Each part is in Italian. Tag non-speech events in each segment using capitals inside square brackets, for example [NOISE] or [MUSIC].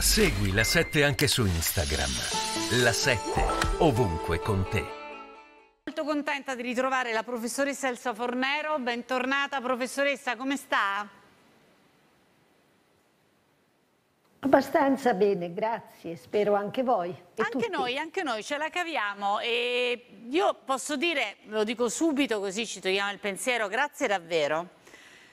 Segui la 7 anche su Instagram. La 7 ovunque con te. Molto contenta di ritrovare la professoressa Elsa Fornero. Bentornata professoressa, come sta? Abbastanza bene, grazie, spero anche voi. anche tutti. noi, anche noi ce la caviamo e io posso dire, lo dico subito così ci togliamo il pensiero, grazie davvero,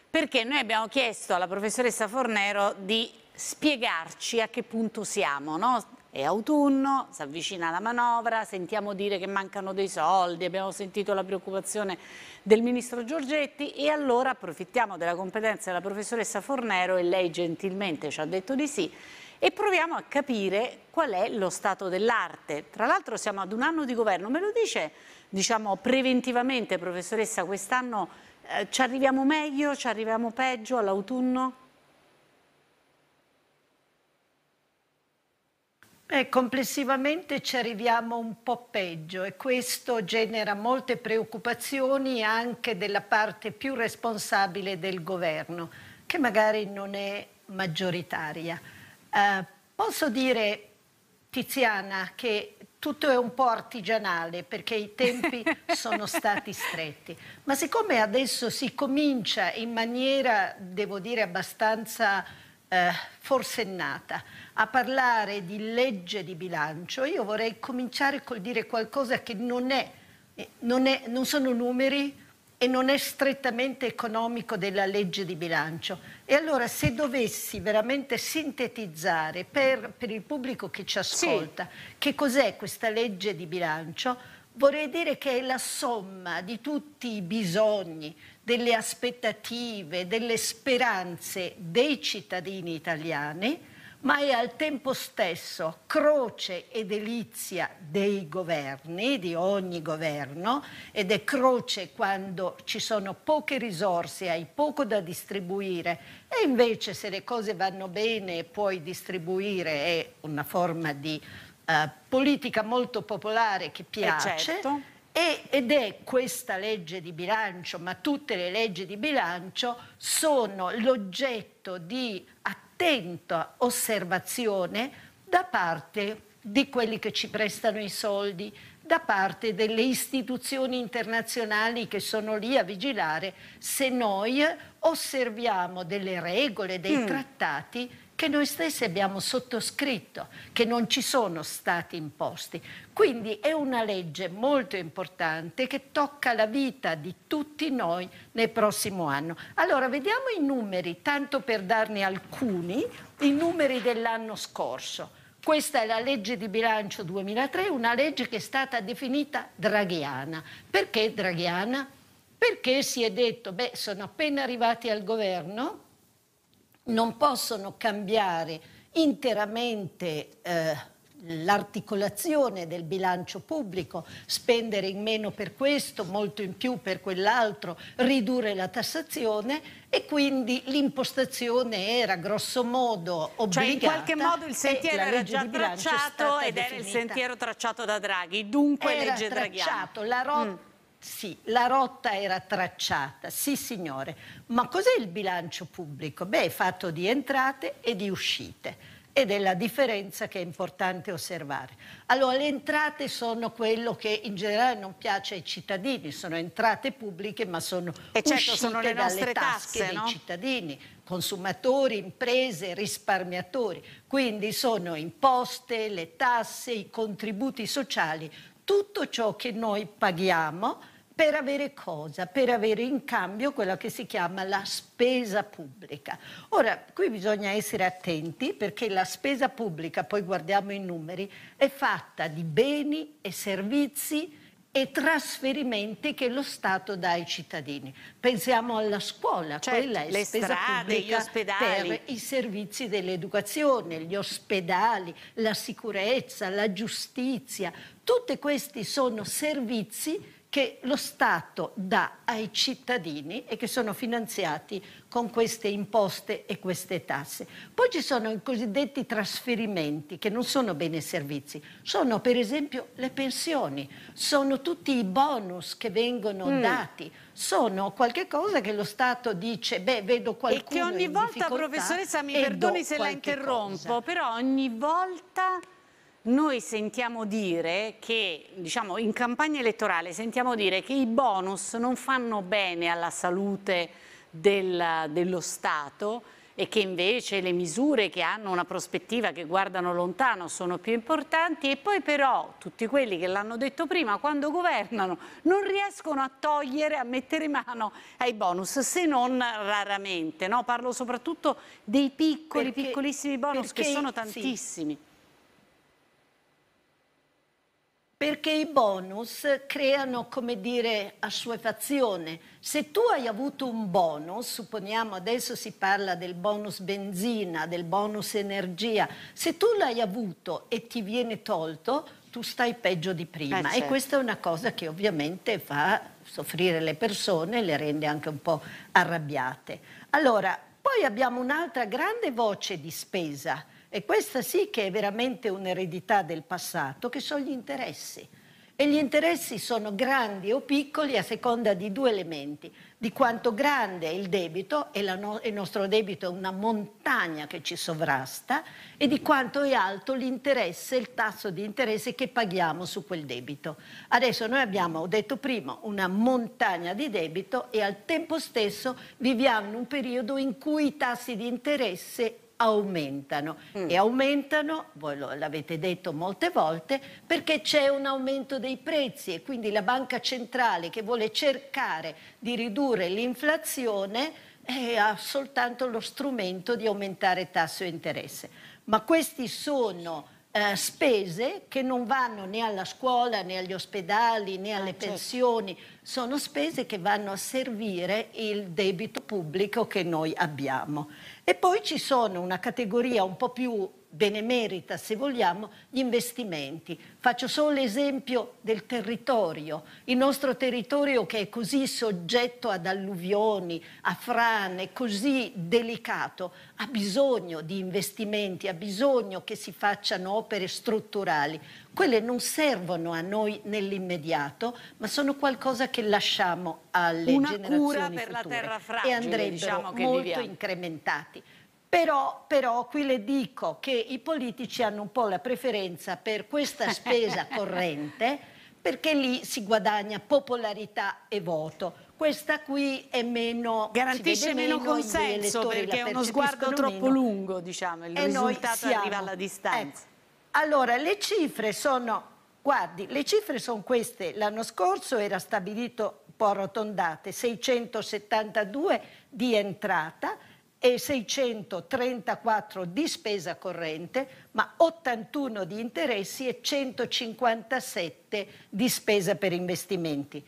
perché noi abbiamo chiesto alla professoressa Fornero di spiegarci a che punto siamo, no? È autunno, si avvicina la manovra, sentiamo dire che mancano dei soldi, abbiamo sentito la preoccupazione del ministro Giorgetti e allora approfittiamo della competenza della professoressa Fornero e lei gentilmente ci ha detto di sì e proviamo a capire qual è lo stato dell'arte. Tra l'altro siamo ad un anno di governo, me lo dice diciamo preventivamente professoressa, quest'anno eh, ci arriviamo meglio, ci arriviamo peggio all'autunno? Beh, complessivamente ci arriviamo un po' peggio e questo genera molte preoccupazioni anche della parte più responsabile del governo, che magari non è maggioritaria. Eh, posso dire, Tiziana, che tutto è un po' artigianale perché i tempi [LAUGHS] sono stati stretti, ma siccome adesso si comincia in maniera, devo dire, abbastanza eh, forsennata a parlare di legge di bilancio, io vorrei cominciare col dire qualcosa che non è, eh, non, è, non sono numeri e non è strettamente economico della legge di bilancio. E allora se dovessi veramente sintetizzare per, per il pubblico che ci ascolta sì. che cos'è questa legge di bilancio, vorrei dire che è la somma di tutti i bisogni, delle aspettative, delle speranze dei cittadini italiani, ma è al tempo stesso croce e delizia dei governi, di ogni governo, ed è croce quando ci sono poche risorse, hai poco da distribuire e invece se le cose vanno bene puoi distribuire, è una forma di uh, politica molto popolare che eh, piace. Eh certo ed è questa legge di bilancio, ma tutte le leggi di bilancio sono l'oggetto di attenta osservazione da parte di quelli che ci prestano i soldi, da parte delle istituzioni internazionali che sono lì a vigilare se noi osserviamo delle regole, dei mm. trattati che noi stessi abbiamo sottoscritto, che non ci sono stati imposti. Quindi è una legge molto importante che tocca la vita di tutti noi nel prossimo anno. Allora vediamo i numeri, tanto per darne alcuni, i numeri dell'anno scorso. Questa è la legge di bilancio 2003, una legge che è stata definita draghiana. Perché draghiana? Perché si è detto, beh, sono appena arrivati al governo, non possono cambiare interamente eh, l'articolazione del bilancio pubblico, spendere in meno per questo, molto in più per quell'altro, ridurre la tassazione e quindi l'impostazione era grossomodo obbligata. Cioè in qualche modo il sentiero era già tracciato ed era il sentiero tracciato da Draghi, dunque era legge tracciato, draghiana. La rotta mm sì, la rotta era tracciata, sì signore, ma cos'è il bilancio pubblico? Beh, è fatto di entrate e di uscite ed è la differenza che è importante osservare. Allora, le entrate sono quello che in generale non piace ai cittadini, sono entrate pubbliche ma sono e certo, sono le dalle tasche tasse, no? dei cittadini, consumatori, imprese, risparmiatori. Quindi sono imposte, le tasse, i contributi sociali, tutto ciò che noi paghiamo per avere cosa? Per avere in cambio quella che si chiama la spesa pubblica. Ora, qui bisogna essere attenti perché la spesa pubblica, poi guardiamo i numeri, è fatta di beni e servizi e trasferimenti che lo Stato dà ai cittadini. Pensiamo alla scuola, certo, quella è le spesa strade, gli ospedali. per i servizi dell'educazione, gli ospedali, la sicurezza, la giustizia. Tutti questi sono servizi che lo Stato dà ai cittadini e che sono finanziati con queste imposte e queste tasse. Poi ci sono i cosiddetti trasferimenti che non sono bene servizi, sono per esempio le pensioni, sono tutti i bonus che vengono mm. dati, sono qualche cosa che lo Stato dice, beh vedo qualcuno E che ogni volta, professoressa, mi perdoni se la interrompo, cosa. però ogni volta noi sentiamo dire che, diciamo, in campagna elettorale sentiamo dire che i bonus non fanno bene alla salute del, dello Stato e che invece le misure che hanno una prospettiva che guardano lontano sono più importanti e poi però tutti quelli che l'hanno detto prima quando governano non riescono a togliere, a mettere mano ai bonus se non raramente, no? parlo soprattutto dei piccoli, perché, piccolissimi bonus perché, che sono tantissimi. Sì perché i bonus creano, come dire, assuefazione. Se tu hai avuto un bonus, supponiamo adesso si parla del bonus benzina, del bonus energia, se tu l'hai avuto e ti viene tolto, tu stai peggio di prima. Beh, certo. E questa è una cosa che ovviamente fa soffrire le persone, e le rende anche un po' arrabbiate. Allora, poi abbiamo un'altra grande voce di spesa, e questa sì che è veramente un'eredità del passato, che sono gli interessi e gli interessi sono grandi o piccoli a seconda di due elementi, di quanto grande è il debito e no, il nostro debito è una montagna che ci sovrasta e di quanto è alto l'interesse, il tasso di interesse che paghiamo su quel debito. Adesso noi abbiamo, ho detto prima, una montagna di debito e al tempo stesso viviamo in un periodo in cui i tassi di interesse aumentano mm. e aumentano, voi l'avete detto molte volte, perché c'è un aumento dei prezzi e quindi la banca centrale che vuole cercare di ridurre l'inflazione eh, ha soltanto lo strumento di aumentare tasso e interesse. Ma questi sono eh, spese che non vanno né alla scuola né agli ospedali né alle ah, certo. pensioni, sono spese che vanno a servire il debito pubblico che noi abbiamo. E poi ci sono una categoria un po' più benemerita, se vogliamo, gli investimenti. Faccio solo l'esempio del territorio, il nostro territorio che è così soggetto ad alluvioni, a frane, così delicato, ha bisogno di investimenti, ha bisogno che si facciano opere strutturali. Quelle non servono a noi nell'immediato, ma sono qualcosa che lasciamo alle Una generazioni cura per future la terra fragile, e andrebbero diciamo molto viviamo. incrementati. Però, però, qui le dico che i politici hanno un po' la preferenza per questa spesa [LAUGHS] corrente perché lì si guadagna popolarità e voto. Questa qui è meno... Garantisce meno, meno consenso perché è uno sguardo troppo meno. lungo, diciamo, il e risultato siamo, arriva alla distanza. Ecco. Allora, le cifre sono... Guardi, le cifre sono queste. L'anno scorso era stabilito un po' arrotondate, 672 di entrata, e 634 di spesa corrente, ma 81 di interessi e 157 di spesa per investimenti.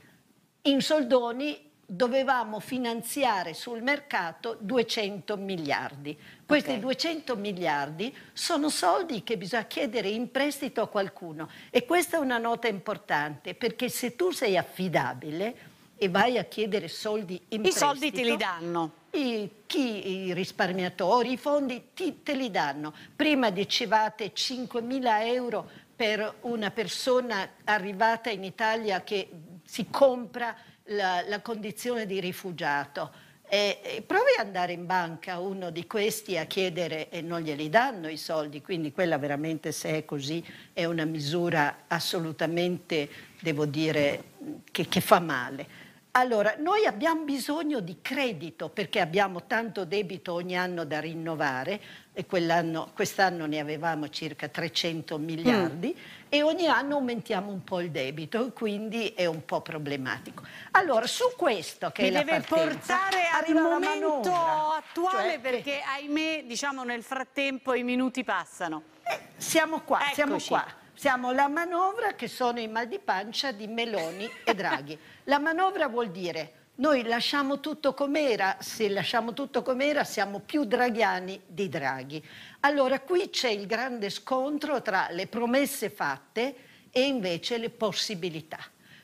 In soldoni dovevamo finanziare sul mercato 200 miliardi. Questi okay. 200 miliardi sono soldi che bisogna chiedere in prestito a qualcuno e questa è una nota importante perché se tu sei affidabile e vai a chiedere soldi in I prestito... I soldi te li danno. I, chi, i risparmiatori, i fondi ti, te li danno. Prima dicevate 5.000 euro per una persona arrivata in Italia che si compra la, la condizione di rifugiato. E, e provi ad andare in banca uno di questi a chiedere e non glieli danno i soldi, quindi quella veramente se è così è una misura assolutamente, devo dire, che, che fa male. Allora, noi abbiamo bisogno di credito perché abbiamo tanto debito ogni anno da rinnovare e quest'anno ne avevamo circa 300 miliardi mm. e ogni anno aumentiamo un po' il debito, quindi è un po' problematico. Allora, su questo che Mi è la deve partenza, portare al momento attuale cioè, perché eh. ahimè, diciamo nel frattempo i minuti passano. Eh, siamo qua, Eccoci. siamo qua. Siamo la manovra che sono i mal di pancia di Meloni e Draghi. La manovra vuol dire noi lasciamo tutto com'era, se lasciamo tutto com'era siamo più draghiani di Draghi. Allora qui c'è il grande scontro tra le promesse fatte e invece le possibilità.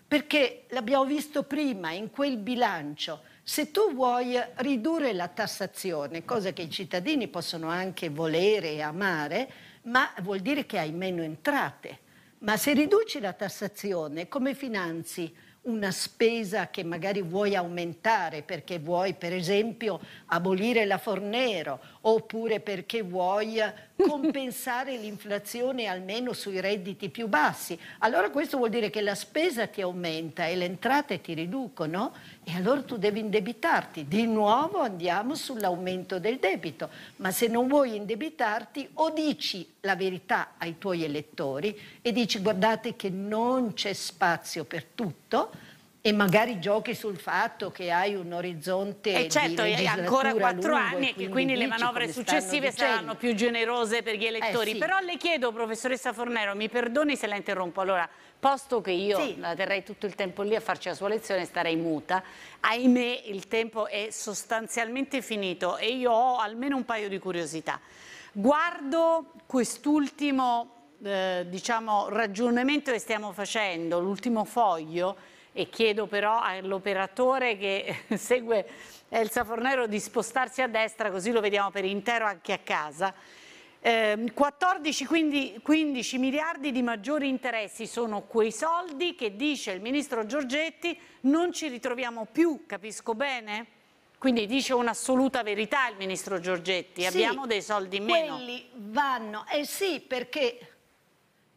Perché l'abbiamo visto prima in quel bilancio, se tu vuoi ridurre la tassazione, cosa che i cittadini possono anche volere e amare, ma vuol dire che hai meno entrate. Ma se riduci la tassazione, come finanzi una spesa che magari vuoi aumentare perché vuoi per esempio abolire la Fornero oppure perché vuoi compensare [LAUGHS] l'inflazione almeno sui redditi più bassi. Allora questo vuol dire che la spesa ti aumenta e le entrate ti riducono e allora tu devi indebitarti. Di nuovo andiamo sull'aumento del debito, ma se non vuoi indebitarti o dici la verità ai tuoi elettori e dici guardate che non c'è spazio per tutto, e magari giochi sul fatto che hai un orizzonte eh, certo, e certo, di ancora quattro anni e che quindi le manovre successive saranno più generose per gli eh, elettori. Eh, sì. Però le chiedo, professoressa Fornero, mi perdoni se la interrompo. Allora, posto che io sì. la terrei tutto il tempo lì a farci la sua lezione e starei muta, ahimè il tempo è sostanzialmente finito e io ho almeno un paio di curiosità. Guardo quest'ultimo eh, diciamo, ragionamento che stiamo facendo, l'ultimo foglio, e chiedo però all'operatore che [LAUGHS] segue Elsa Fornero di spostarsi a destra così lo vediamo per intero anche a casa. 14, 15, 15 miliardi di maggiori interessi sono quei soldi che dice il ministro Giorgetti non ci ritroviamo più, capisco bene? Quindi dice un'assoluta verità il ministro Giorgetti, sì, abbiamo dei soldi in meno. Quelli vanno, eh sì perché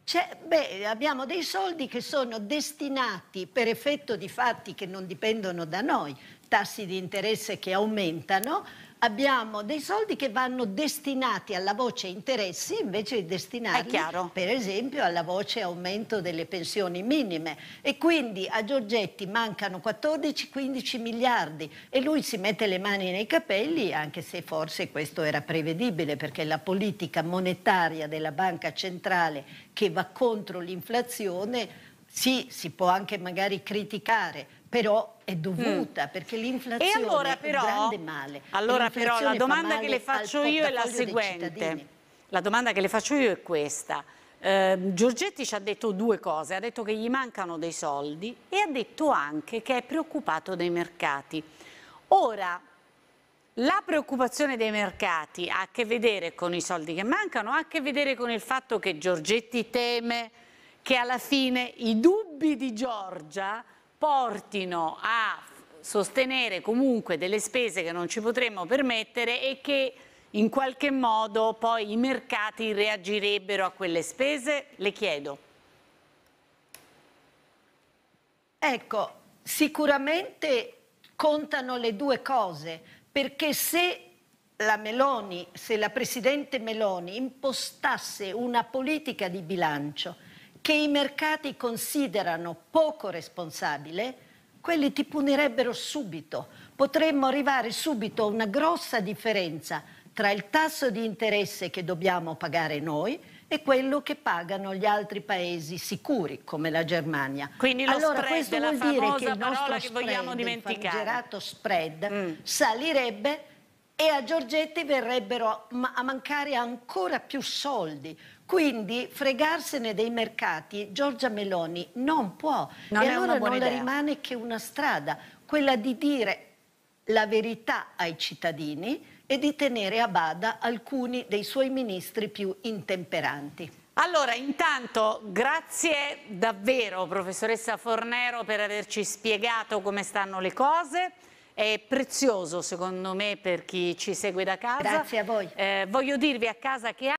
cioè, beh, abbiamo dei soldi che sono destinati per effetto di fatti che non dipendono da noi, tassi di interesse che aumentano, abbiamo dei soldi che vanno destinati alla voce interessi invece di destinarli per esempio alla voce aumento delle pensioni minime e quindi a Giorgetti mancano 14-15 miliardi e lui si mette le mani nei capelli anche se forse questo era prevedibile perché la politica monetaria della banca centrale che va contro l'inflazione sì, si può anche magari criticare, però è mm. dovuta mm. perché l'inflazione allora, però, è un grande male. Allora però la domanda che le faccio io è la seguente. La domanda che le faccio io è questa. Eh, Giorgetti ci ha detto due cose, ha detto che gli mancano dei soldi e ha detto anche che è preoccupato dei mercati. Ora, la preoccupazione dei mercati ha a che vedere con i soldi che mancano, ha a che vedere con il fatto che Giorgetti teme che alla fine i dubbi di Giorgia portino a sostenere comunque delle spese che non ci potremmo permettere e che in qualche modo poi i mercati reagirebbero a quelle spese? Le chiedo. Ecco, sicuramente contano le due cose, perché se la Meloni, se la Presidente Meloni impostasse una politica di bilancio che i mercati considerano poco responsabile, quelli ti punirebbero subito. Potremmo arrivare subito a una grossa differenza tra il tasso di interesse che dobbiamo pagare noi e quello che pagano gli altri paesi sicuri come la Germania. Quindi lo allora, spread, questo vuol dire che il nostro che spread, il famigerato spread, mm. salirebbe e a Giorgetti verrebbero a mancare ancora più soldi. Quindi fregarsene dei mercati Giorgia Meloni non può non e allora non idea. le rimane che una strada, quella di dire la verità ai cittadini e di tenere a bada alcuni dei suoi ministri più intemperanti. Allora, intanto grazie davvero professoressa Fornero per averci spiegato come stanno le cose. È prezioso secondo me per chi ci segue da casa. Grazie a voi. Eh, voglio dirvi a casa che